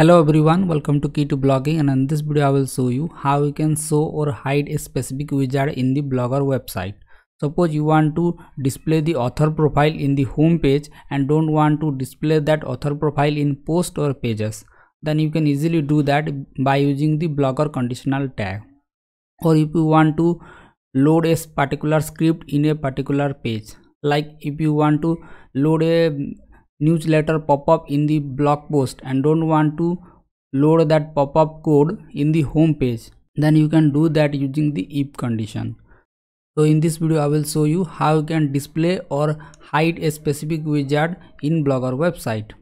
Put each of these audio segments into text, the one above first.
hello everyone welcome to key to blogging and in this video i will show you how you can show or hide a specific wizard in the blogger website suppose you want to display the author profile in the home page and don't want to display that author profile in post or pages then you can easily do that by using the blogger conditional tag or if you want to load a particular script in a particular page like if you want to load a newsletter pop-up in the blog post and don't want to load that pop-up code in the home page then you can do that using the if condition so in this video i will show you how you can display or hide a specific wizard in blogger website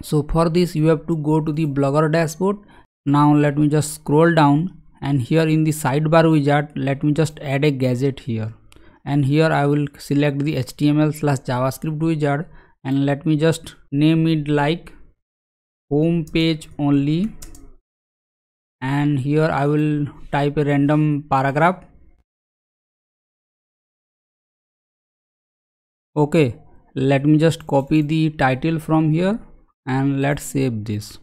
so for this you have to go to the blogger dashboard now let me just scroll down and here in the sidebar wizard let me just add a gadget here and here i will select the html slash javascript wizard and let me just name it like home page only and here I will type a random paragraph okay let me just copy the title from here and let's save this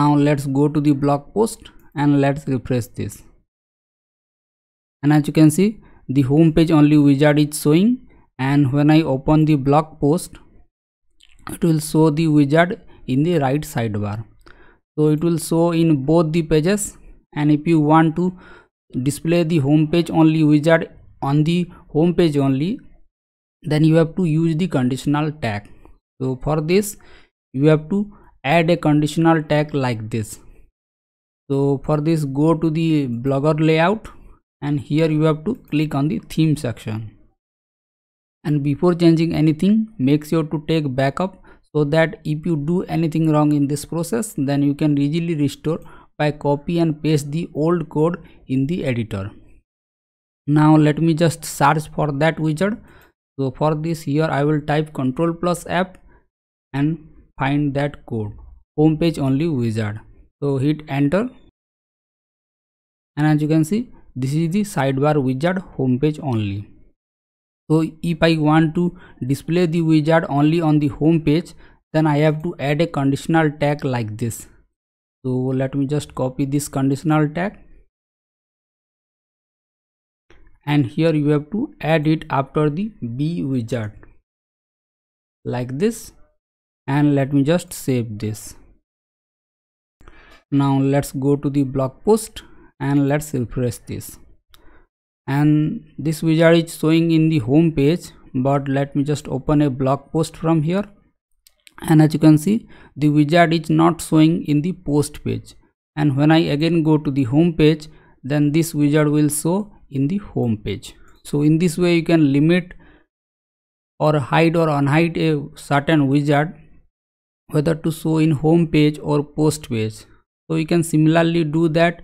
now let's go to the blog post and let's refresh this and as you can see the home page only wizard is showing and when I open the blog post it will show the wizard in the right sidebar so it will show in both the pages and if you want to display the home page only wizard on the home page only then you have to use the conditional tag so for this you have to add a conditional tag like this so for this go to the blogger layout and here you have to click on the theme section and before changing anything make sure to take backup so that if you do anything wrong in this process then you can easily restore by copy and paste the old code in the editor now let me just search for that wizard so for this here i will type control plus app and find that code home page only wizard so hit enter and as you can see this is the sidebar wizard home page only so if i want to display the wizard only on the home page then i have to add a conditional tag like this so let me just copy this conditional tag and here you have to add it after the b wizard like this and let me just save this now let's go to the blog post and let's refresh this and this wizard is showing in the home page but let me just open a blog post from here and as you can see the wizard is not showing in the post page and when I again go to the home page then this wizard will show in the home page so in this way you can limit or hide or unhide a certain wizard whether to show in home page or post page so you can similarly do that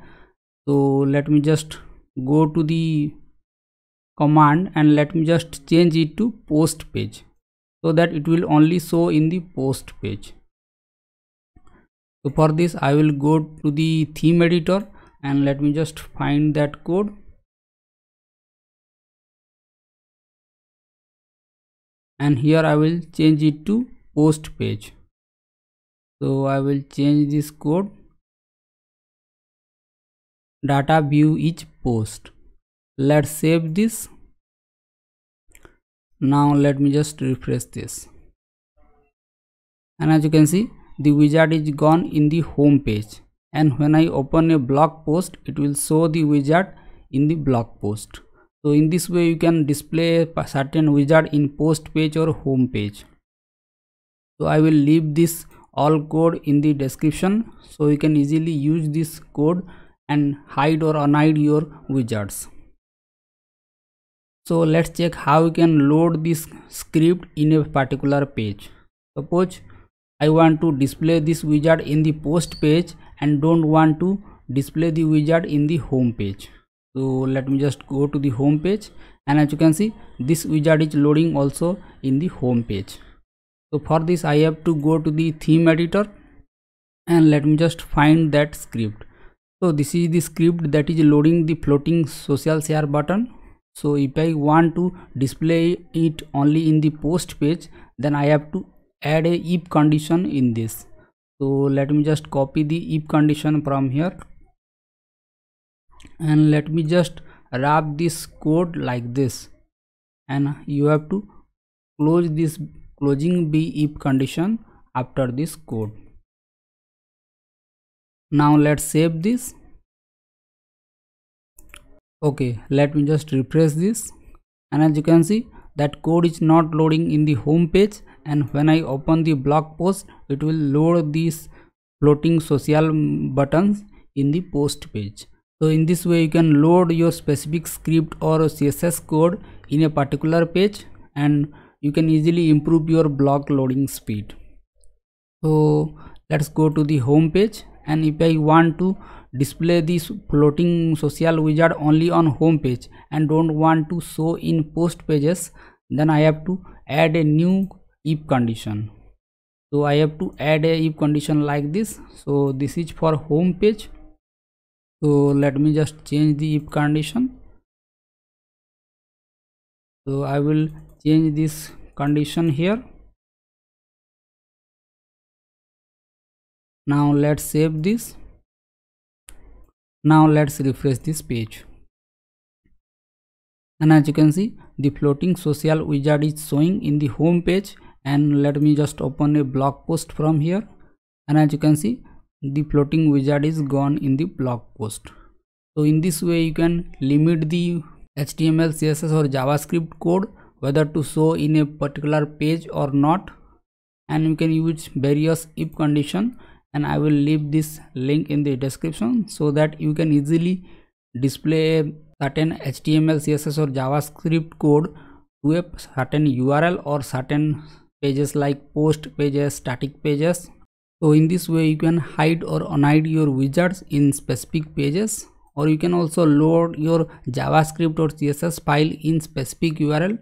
so let me just go to the command and let me just change it to post page so that it will only show in the post page so for this i will go to the theme editor and let me just find that code and here i will change it to post page so i will change this code data view each post let's save this now let me just refresh this and as you can see the wizard is gone in the home page and when i open a blog post it will show the wizard in the blog post so in this way you can display a certain wizard in post page or home page so i will leave this all code in the description so you can easily use this code and hide or unhide your wizards so let's check how you can load this script in a particular page suppose i want to display this wizard in the post page and don't want to display the wizard in the home page so let me just go to the home page and as you can see this wizard is loading also in the home page so for this i have to go to the theme editor and let me just find that script so this is the script that is loading the floating social share button so if i want to display it only in the post page then i have to add a if condition in this so let me just copy the if condition from here and let me just wrap this code like this and you have to close this closing b if condition after this code now let's save this okay let me just refresh this and as you can see that code is not loading in the home page and when i open the blog post it will load these floating social buttons in the post page so in this way you can load your specific script or css code in a particular page and you can easily improve your blog loading speed so let's go to the home page and if I want to display this floating social wizard only on home page and don't want to show in post pages then I have to add a new if condition so I have to add a if condition like this so this is for home page so let me just change the if condition so I will change this condition here now let's save this now let's refresh this page and as you can see the floating social wizard is showing in the home page and let me just open a blog post from here and as you can see the floating wizard is gone in the blog post so in this way you can limit the html css or javascript code whether to show in a particular page or not and you can use various if condition and i will leave this link in the description so that you can easily display certain html css or javascript code to a certain url or certain pages like post pages static pages so in this way you can hide or unhide your wizards in specific pages or you can also load your javascript or css file in specific url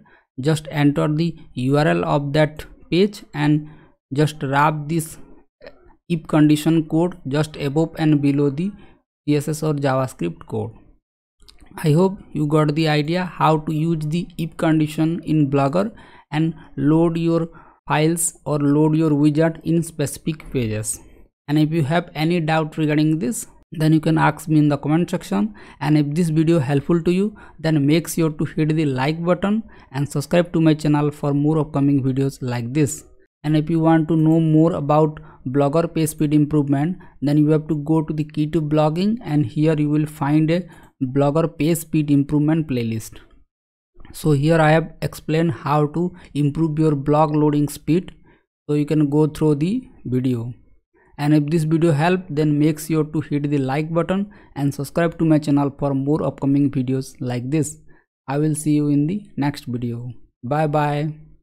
just enter the url of that page and just wrap this if condition code just above and below the css or javascript code i hope you got the idea how to use the if condition in blogger and load your files or load your widget in specific pages and if you have any doubt regarding this then you can ask me in the comment section and if this video helpful to you then make sure to hit the like button and subscribe to my channel for more upcoming videos like this and if you want to know more about blogger page speed improvement then you have to go to the key to blogging and here you will find a blogger page speed improvement playlist so here i have explained how to improve your blog loading speed so you can go through the video and if this video helped then make sure to hit the like button and subscribe to my channel for more upcoming videos like this i will see you in the next video bye bye